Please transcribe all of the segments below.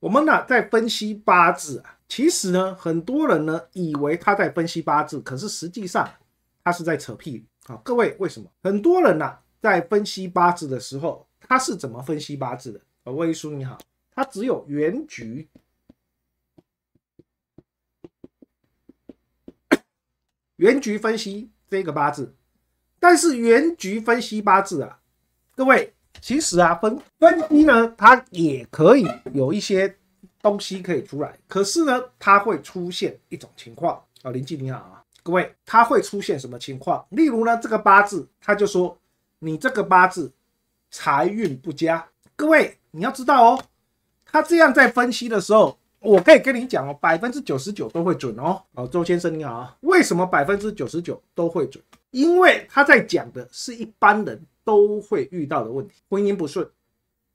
我们呢在分析八字啊，其实呢很多人呢以为他在分析八字，可是实际上他是在扯屁啊！各位为什么？很多人呢在分析八字的时候，他是怎么分析八字的？啊，威叔你好，他只有原局，原局分析这个八字，但是原局分析八字啊，各位。其实啊，分分析呢，它也可以有一些东西可以出来，可是呢，它会出现一种情况啊。林记你好啊，各位，它会出现什么情况？例如呢，这个八字他就说你这个八字财运不佳。各位你要知道哦，他这样在分析的时候，我可以跟你讲哦，百分之九十九都会准哦。哦，周先生你好，啊，为什么百分之九十九都会准？因为他在讲的是一般人。都会遇到的问题，婚姻不顺，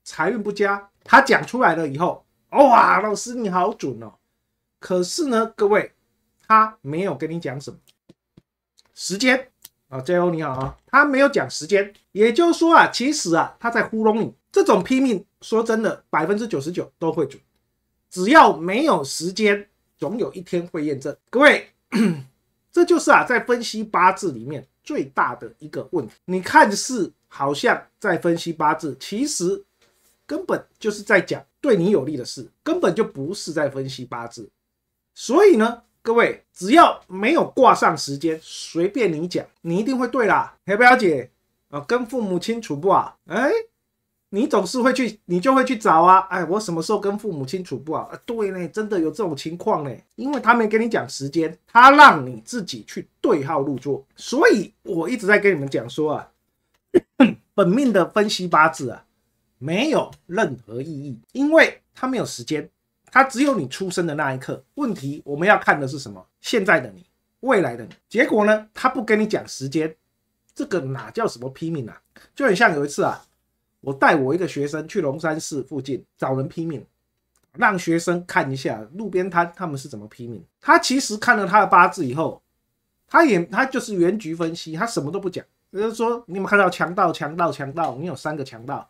财运不佳。他讲出来了以后，哇，老师你好准哦！可是呢，各位，他没有跟你讲什么时间啊。JO 你好啊，他没有讲时间，也就是说啊，其实啊，他在糊弄你。这种拼命，说真的，百分之九十九都会准，只要没有时间，总有一天会验证。各位，这就是啊，在分析八字里面。最大的一个问题，你看似好像在分析八字，其实根本就是在讲对你有利的事，根本就不是在分析八字。所以呢，各位只要没有挂上时间，随便你讲，你一定会对啦。要不要解？啊，跟父母亲处不啊？哎。你总是会去，你就会去找啊！哎，我什么时候跟父母亲处不好？对呢，真的有这种情况呢，因为他没跟你讲时间，他让你自己去对号入座。所以我一直在跟你们讲说啊，本命的分析八字啊，没有任何意义，因为他没有时间，他只有你出生的那一刻。问题我们要看的是什么？现在的你，未来的你。结果呢，他不跟你讲时间，这个哪叫什么拼命啊？就很像有一次啊。我带我一个学生去龙山寺附近找人批命，让学生看一下路边摊他们是怎么批命。他其实看了他的八字以后，他也他就是原局分析，他什么都不讲，就是说你有没有看到强盗强盗强盗，你有三个强盗，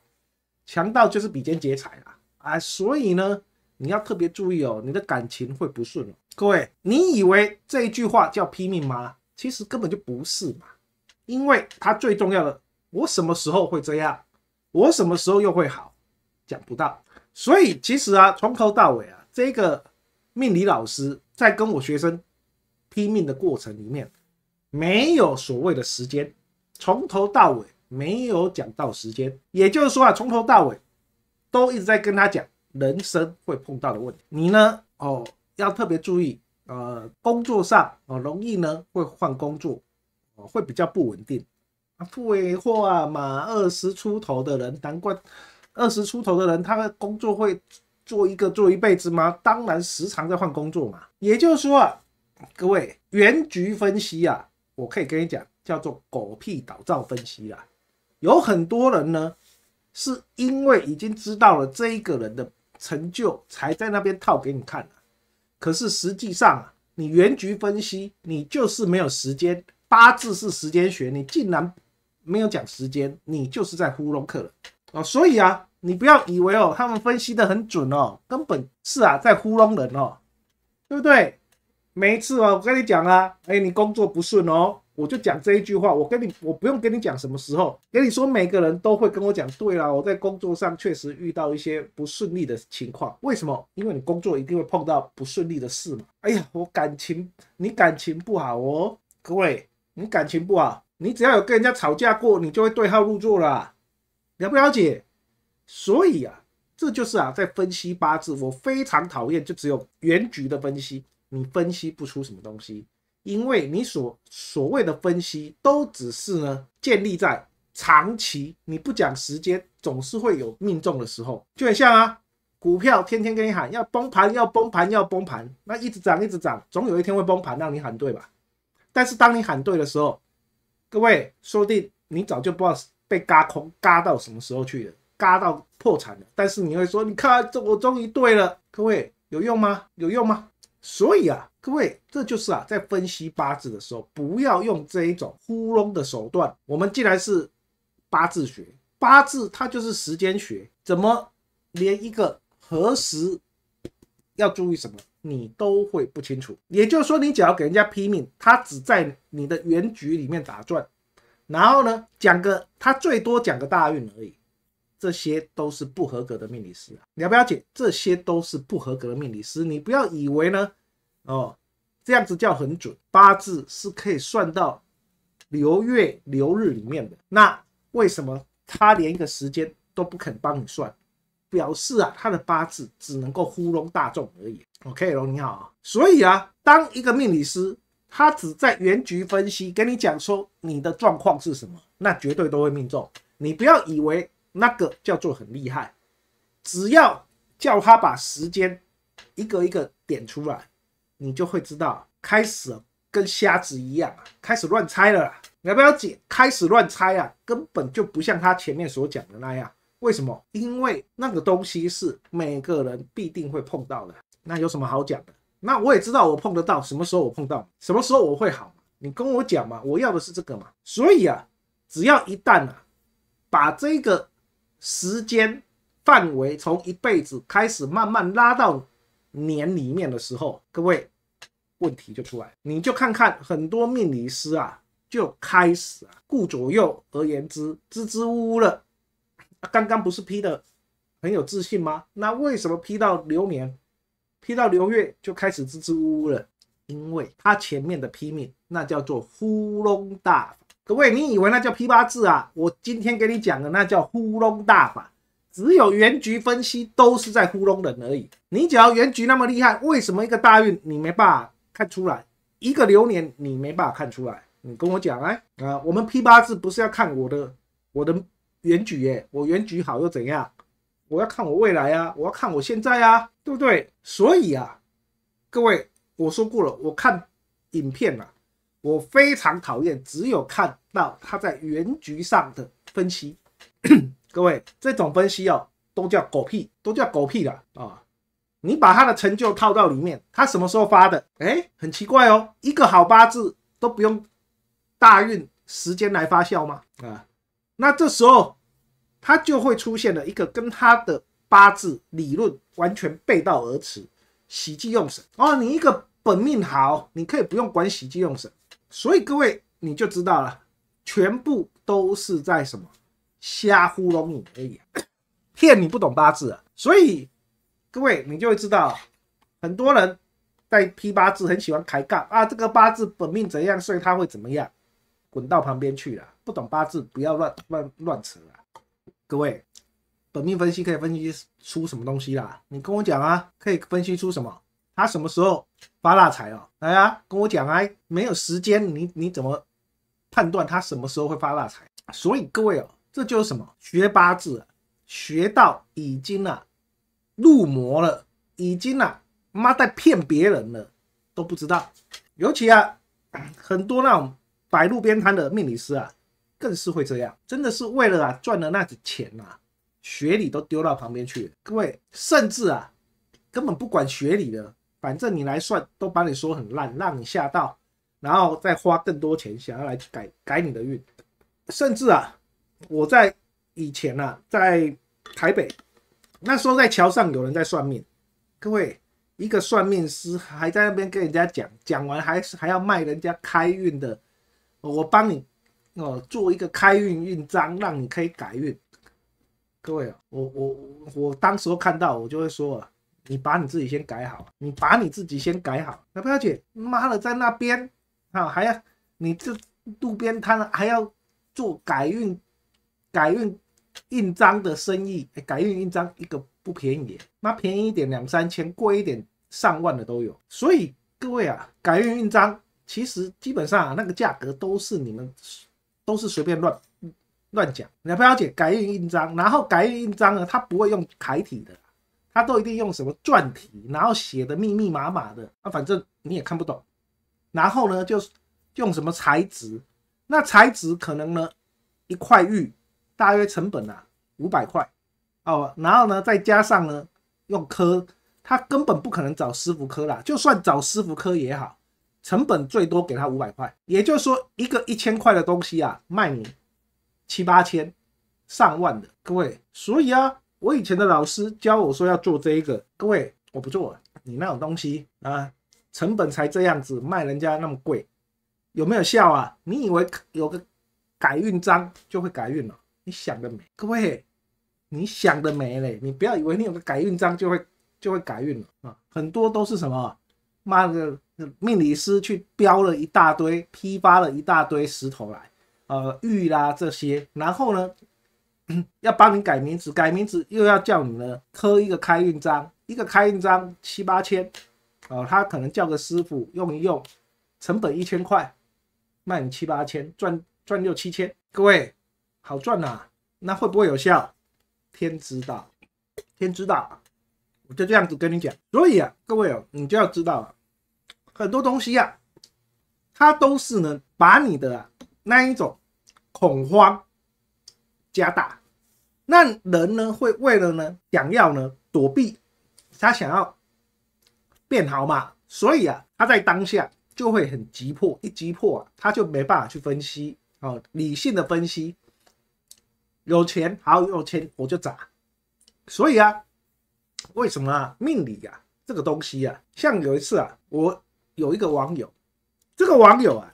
强盗就是比肩劫财啊！啊！所以呢，你要特别注意哦，你的感情会不顺哦。各位，你以为这一句话叫批命吗？其实根本就不是嘛，因为他最重要的，我什么时候会这样？我什么时候又会好？讲不到，所以其实啊，从头到尾啊，这个命理老师在跟我学生拼命的过程里面，没有所谓的时间，从头到尾没有讲到时间。也就是说啊，从头到尾都一直在跟他讲人生会碰到的问题。你呢？哦，要特别注意，呃，工作上哦，容易呢会换工作，哦，会比较不稳定。废话嘛，二十出头的人，难怪二十出头的人，他的工作会做一个做一辈子吗？当然，时常在换工作嘛。也就是说，啊，各位原局分析啊，我可以跟你讲，叫做狗屁倒灶分析啦。有很多人呢，是因为已经知道了这一个人的成就，才在那边套给你看啊、可是实际上啊，你原局分析，你就是没有时间。八字是时间学，你竟然。没有讲时间，你就是在糊弄客人啊！所以啊，你不要以为哦，他们分析得很准哦，根本是啊在糊弄人哦，对不对？每一次啊，我跟你讲啊，哎，你工作不顺哦，我就讲这一句话，我跟你，我不用跟你讲什么时候，跟你说每个人都会跟我讲，对啦，我在工作上确实遇到一些不顺利的情况，为什么？因为你工作一定会碰到不顺利的事嘛。哎呀，我感情你感情不好哦，各位，你感情不好。你只要有跟人家吵架过，你就会对号入座啦，了不了解？所以啊，这就是啊，在分析八字，我非常讨厌，就只有原局的分析，你分析不出什么东西，因为你所所谓的分析，都只是呢建立在长期，你不讲时间，总是会有命中的时候，就很像啊，股票天天跟你喊要崩盘，要崩盘，要崩盘，那一直涨一直涨，总有一天会崩盘，让你喊对吧？但是当你喊对的时候，各位，说不定你早就不知道被嘎空、嘎到什么时候去了，嘎到破产了。但是你会说：“你看，这我终于对了。”各位有用吗？有用吗？所以啊，各位，这就是啊，在分析八字的时候，不要用这一种糊弄的手段。我们既然是八字学，八字它就是时间学，怎么连一个何时要注意什么？你都会不清楚，也就是说，你只要给人家批命，他只在你的原局里面打转，然后呢，讲个他最多讲个大运而已，这些都是不合格的命理师啊！你要不要解？这些都是不合格的命理师，你不要以为呢，哦，这样子叫很准，八字是可以算到流月流日里面的，那为什么他连一个时间都不肯帮你算？表示啊，他的八字只能够糊弄大众而已。OK 龙你好所以啊，当一个命理师，他只在原局分析，跟你讲说你的状况是什么，那绝对都会命中。你不要以为那个叫做很厉害，只要叫他把时间一个一个点出来，你就会知道开始跟瞎子一样，啊，开始乱猜了。你要不要解？开始乱猜啊，根本就不像他前面所讲的那样。为什么？因为那个东西是每个人必定会碰到的，那有什么好讲的？那我也知道我碰得到，什么时候我碰到？什么时候我会好？你跟我讲嘛，我要的是这个嘛。所以啊，只要一旦啊，把这个时间范围从一辈子开始慢慢拉到年里面的时候，各位问题就出来。你就看看很多命理师啊，就开始啊顾左右而言之，支支吾吾了。刚刚不是批的很有自信吗？那为什么批到流年，批到流月就开始支支吾吾了？因为他前面的批命那叫做呼隆大法，各位你以为那叫批八字啊？我今天给你讲的那叫呼隆大法，只有原局分析都是在糊弄人而已。你只要原局那么厉害，为什么一个大运你没办法看出来，一个流年你没办法看出来？你跟我讲啊啊，我们批八字不是要看我的我的。原局耶，我原局好又怎样？我要看我未来啊，我要看我现在啊，对不对？所以啊，各位，我说过了，我看影片啊，我非常讨厌只有看到他在原局上的分析。各位，这种分析哦，都叫狗屁，都叫狗屁了啊！你把他的成就套到里面，他什么时候发的？哎，很奇怪哦，一个好八字都不用大运时间来发酵吗？啊？那这时候，他就会出现了一个跟他的八字理论完全背道而驰，喜忌用神哦。你一个本命好，你可以不用管喜忌用神。所以各位你就知道了，全部都是在什么瞎糊弄你而已，骗你不懂八字啊。所以各位你就会知道，很多人在批八字很喜欢抬杠啊，这个八字本命怎样，所以他会怎么样，滚到旁边去了。不懂八字，不要乱乱乱扯啊！各位，本命分析可以分析出什么东西啦？你跟我讲啊，可以分析出什么？他什么时候发大财哦？来啊，跟我讲啊！没有时间，你你怎么判断他什么时候会发大财？所以各位哦，这就是什么？学八字学到已经啊入魔了，已经啊妈在骗别人了，都不知道。尤其啊，很多那种摆路边摊的命理师啊。更是会这样，真的是为了啊赚的那子钱呐，学理都丢到旁边去。各位，甚至啊根本不管学理的，反正你来算都把你说很烂，让你吓到，然后再花更多钱想要来改改你的运。甚至啊，我在以前啊，在台北那时候在桥上有人在算命，各位一个算命师还在那边跟人家讲，讲完还是还要卖人家开运的，我帮你。哦，做一个开运印章，让你可以改运。各位，我我我当时看到，我就会说：，你把你自己先改好，你把你自己先改好。那不要紧，妈的，在那边，啊，还要，你这路边摊还要做改运改运印章的生意。改运印章一个不便宜，妈便宜一点两三千，贵一点上万的都有。所以各位啊，改运印章其实基本上啊，那个价格都是你们。都是随便乱乱讲，你不了解改印印章，然后改印印章呢，他不会用楷体的，他都一定用什么篆体，然后写的密密麻麻的，啊，反正你也看不懂。然后呢，就是用什么材质，那材质可能呢一块玉大约成本啊五百块哦，然后呢再加上呢用刻，他根本不可能找师傅刻啦，就算找师傅刻也好。成本最多给他五百块，也就是说一个一千块的东西啊，卖你七八千、上万的，各位。所以啊，我以前的老师教我说要做这一个，各位，我不做了。你那种东西啊，成本才这样子，卖人家那么贵，有没有效啊？你以为有个改运章就会改运了？你想的美，各位，你想的美嘞！你不要以为你有个改运章就会就会改运了啊！很多都是什么，妈的！命理师去标了一大堆，批发了一大堆石头来，呃，玉啦这些，然后呢，要帮你改名字，改名字又要叫你呢刻一个开运章，一个开运章七八千，呃，他可能叫个师傅用一用，成本一千块，卖你七八千，赚赚六七千，各位好赚呐，那会不会有效？天知道，天知道我就这样子跟你讲，所以啊，各位哦，你就要知道了。很多东西啊，它都是呢，把你的那一种恐慌加大，那人呢会为了呢想要呢躲避，他想要变好嘛，所以啊，他在当下就会很急迫，一急迫啊，他就没办法去分析哦，理性的分析，有钱好有钱我就砸，所以啊，为什么啊命理呀这个东西啊，像有一次啊我。有一个网友，这个网友啊，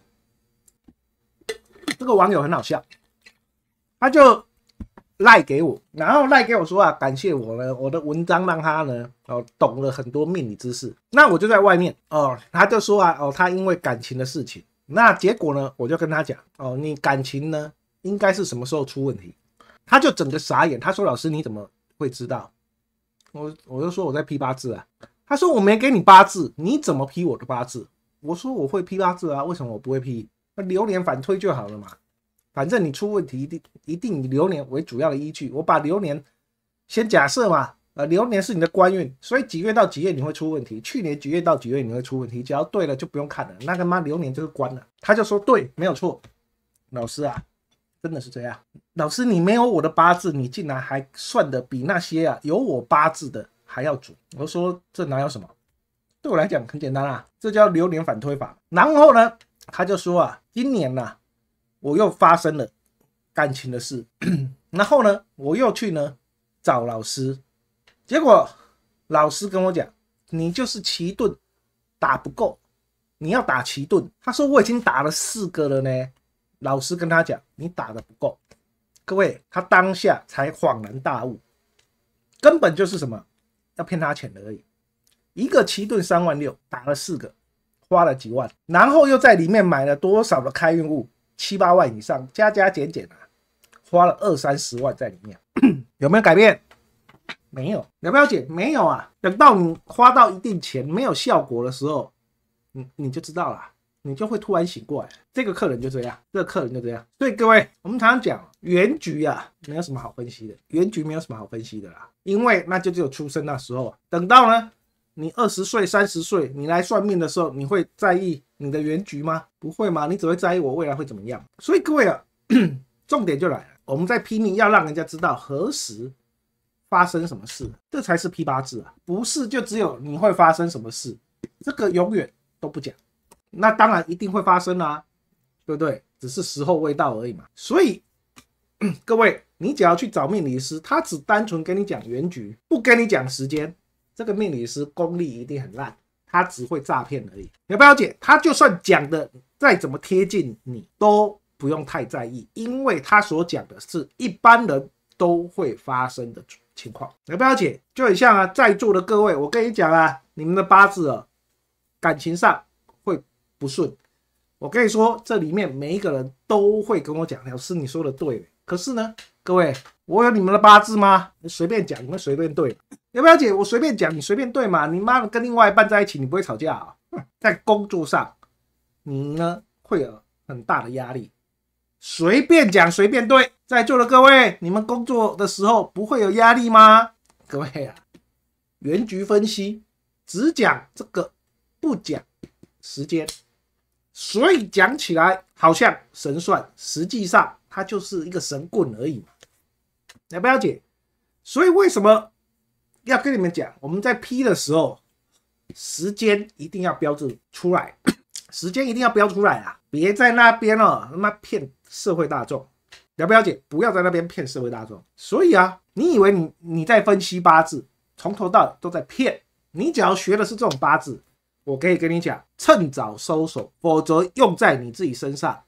这个网友很好笑，他就赖给我，然后赖给我说啊，感谢我呢，我的文章让他呢，哦，懂了很多命理知识。那我就在外面哦，他就说啊，哦，他因为感情的事情，那结果呢，我就跟他讲哦，你感情呢，应该是什么时候出问题？他就整个傻眼，他说老师你怎么会知道？我我就说我在批八字啊。他说我没给你八字，你怎么批我的八字？我说我会批八字啊，为什么我不会批？那流年反推就好了嘛，反正你出问题一定一定以流年为主要的依据。我把流年先假设嘛，呃，流年是你的官运，所以几月到几月你会出问题？去年几月到几月你会出问题？只要对了就不用看了，那个妈流年就是官了。他就说对，没有错，老师啊，真的是这样。老师你没有我的八字，你竟然还算的比那些啊有我八字的。还要煮。我说这哪有什么？对我来讲很简单啊，这叫流年反推法。然后呢，他就说啊，今年呢，我又发生了感情的事。然后呢，我又去呢找老师，结果老师跟我讲，你就是奇遁打不够，你要打奇遁。他说我已经打了四个了呢。老师跟他讲，你打的不够。各位，他当下才恍然大悟，根本就是什么？要骗他钱的而已，一个奇盾三万六打了四个，花了几万，然后又在里面买了多少的开运物，七八万以上，加加减减啊，花了二三十万在里面，有没有改变？没有，了不了解？没有啊。等到你花到一定钱没有效果的时候，你你就知道了，你就会突然醒过来。这个客人就这样，这个客人就这样。所以各位，我们常常讲。原局啊，没有什么好分析的。原局没有什么好分析的啦，因为那就只有出生那时候。等到呢，你二十岁、三十岁，你来算命的时候，你会在意你的原局吗？不会吗？你只会在意我未来会怎么样。所以各位啊，重点就来了，我们在拼命要让人家知道何时发生什么事，这才是批八字啊，不是就只有你会发生什么事，这个永远都不讲。那当然一定会发生啊，对不对？只是时候未到而已嘛。所以。各位，你只要去找命理师，他只单纯跟你讲原局，不跟你讲时间，这个命理师功力一定很烂，他只会诈骗而已。你要不要了解？他就算讲的再怎么贴近你，都不用太在意，因为他所讲的是一般人都会发生的情况。你要不要了解？就很像啊，在座的各位，我跟你讲啊，你们的八字啊，感情上会不顺。我跟你说，这里面每一个人都会跟我讲，老师，你说的对。可是呢，各位，我有你们的八字吗？随便讲，你们随便对。要不要姐，我随便讲，你随便对嘛。你妈的，跟另外一半在一起，你不会吵架啊？在工作上，你呢会有很大的压力。随便讲，随便对。在座的各位，你们工作的时候不会有压力吗？各位啊，原局分析只讲这个，不讲时间，所以讲起来好像神算，实际上。他就是一个神棍而已嘛，了不了解？所以为什么要跟你们讲？我们在批的时候，时间一定要标注出来，时间一定要标出来啊！别在那边哦，他妈骗社会大众，了不了解？不要在那边骗社会大众。所以啊，你以为你你在分析八字，从头到尾都在骗你。只要学的是这种八字，我可以跟你讲，趁早收手，否则用在你自己身上。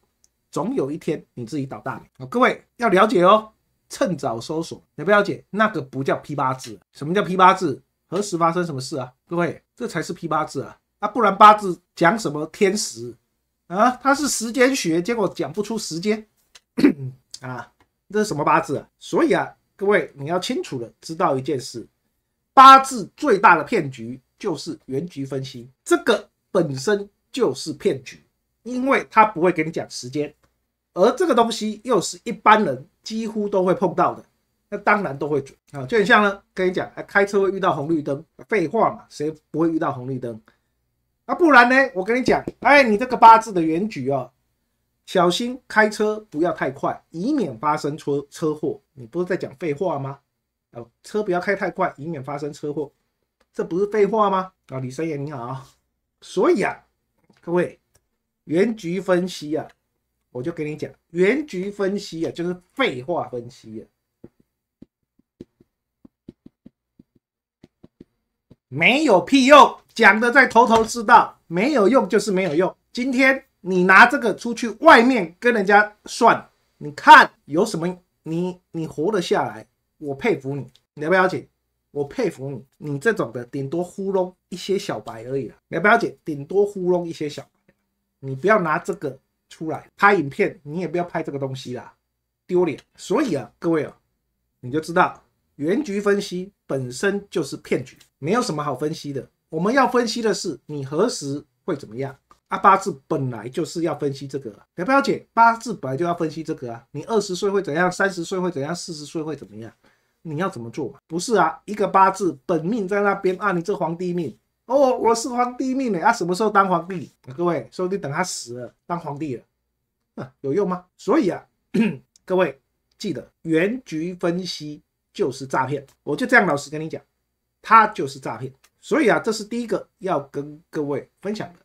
总有一天你自己倒大霉啊！各位要了解哦，趁早搜索。你不了解，那个不叫批八字。什么叫批八字？何时发生什么事啊？各位，这才是批八字啊！啊，不然八字讲什么天时啊？它是时间学，结果讲不出时间 啊！这是什么八字啊？所以啊，各位你要清楚的知道一件事：八字最大的骗局就是原局分析，这个本身就是骗局，因为它不会给你讲时间。而这个东西又是一般人几乎都会碰到的，那当然都会准啊！就很像呢，跟你讲，开车会遇到红绿灯，废话嘛，谁不会遇到红绿灯？那不然呢？我跟你讲，哎，你这个八字的原局啊，小心开车不要太快，以免发生车车祸。你不是在讲废话吗？哦，车不要开太快，以免发生车祸，这不是废话吗？啊，李生爷你好。所以啊，各位原局分析啊。我就给你讲，原局分析啊，就是废话分析，没有屁用，讲的再头头是道，没有用就是没有用。今天你拿这个出去外面跟人家算，你看有什么？你你活得下来，我佩服你。了不了解？我佩服你，你这种的顶多糊弄一些小白而已了。了不了解？顶多糊弄一些小白，你不要拿这个。出来拍影片，你也不要拍这个东西啦，丢脸。所以啊，各位啊，你就知道原局分析本身就是骗局，没有什么好分析的。我们要分析的是你何时会怎么样啊？八字本来就是要分析这个。表表姐，八字本来就要分析这个啊。你二十岁会怎样？三十岁会怎样？四十岁会怎么样？你要怎么做？不是啊，一个八字本命在那边啊，你这皇帝命哦，我是皇帝命呢，啊什么时候当皇帝？各位，说不定等他死了当皇帝了。啊，有用吗？所以啊，各位记得，原局分析就是诈骗。我就这样老实跟你讲，它就是诈骗。所以啊，这是第一个要跟各位分享的。